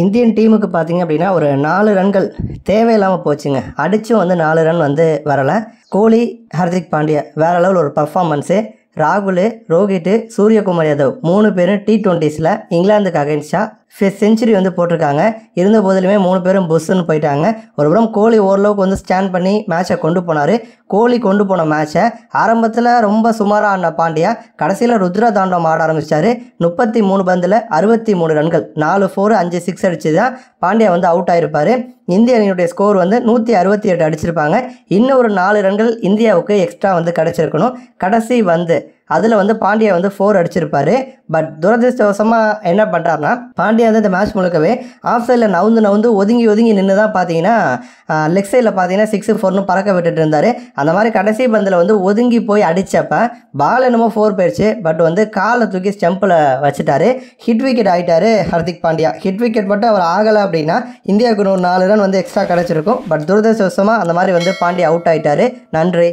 Indian டீமுக்கு பார்த்தீங்க அப்படின்னா ஒரு நாலு ரன்கள் தேவையில்லாமல் போச்சுங்க அடித்தும் வந்து நாலு ரன் வந்து வரலை கோலி ஹர்திக் பாண்டியா வேறு லெவல் ஒரு பர்ஃபார்மன்ஸு ராகுல் ரோஹித்து சூரியகுமார் யாதவ் மூணு பேரும் டி ட்வெண்ட்டிஸில் இங்கிலாந்துக்கு அகைன்ஸ்டாக செஞ்சுரி வந்து போட்டிருக்காங்க இருந்த போதிலுமே மூணு பேரும் புஷ்ஷுன்னு போயிட்டாங்க புறம் கோலி ஓரளவுக்கு வந்து ஸ்டாண்ட் பண்ணி மேட்சை கொண்டு போனார் கோலி கொண்டு போன மேட்சை ஆரம்பத்தில் ரொம்ப சுமாராக ஆன பாண்டியா கடைசியில் ருத்ரா தாண்டவம் ஆட ஆரம்பித்தார் முப்பத்தி மூணு பந்தில் அறுபத்தி மூணு ரன்கள் நாலு ஃபோர் அஞ்சு சிக்ஸ் அடித்து தான் பாண்டியா வந்து அவுட் ஆகிருப்பார் இந்திய அணியினுடைய ஸ்கோர் வந்து நூற்றி அறுபத்தி எட்டு அடிச்சிருப்பாங்க இன்னும் ஒரு நாலு ரன்கள் இந்தியாவுக்கு எக்ஸ்ட்ரா வந்து கிடச்சிருக்கணும் கடைசி வந்து அதில் வந்து பாண்டியா வந்து ஃபோர் அடிச்சிருப்பார் பட் துரதிருஷ்டவசமாக என்ன பண்ணுறாருனா பாண்டியா வந்து இந்த மேட்ச் முழுக்கவே ஆஃப் சைடில் நவுந்து நவுந்து ஒதுங்கி ஒதுங்கி நின்று தான் பார்த்தீங்கன்னா லெக் சைடில் பார்த்தீங்கன்னா சிக்ஸு ஃபோர்னு பறக்க விட்டுட்டு இருந்தார் அந்த மாதிரி கடைசி பந்தில் வந்து ஒதுங்கி போய் அடித்தப்ப பால் என்னமோ ஃபோர் போயிடுச்சு பட் வந்து காலை தூக்கி ஸ்டெம்பில் வச்சுட்டாரு ஹிட் விக்கெட் ஆகிட்டாரு ஹர்திக் பாண்டியா ஹிட் விக்கெட் மட்டும் அவர் ஆகலை அப்படின்னா இந்தியாவுக்கு ஒரு நாலு ரன் வந்து எக்ஸ்ட்ரா கிடச்சிருக்கும் பட் துரதிருஷ்டவசமாக அந்த மாதிரி வந்து பாண்டியா அவுட் ஆகிட்டாரு நன்றி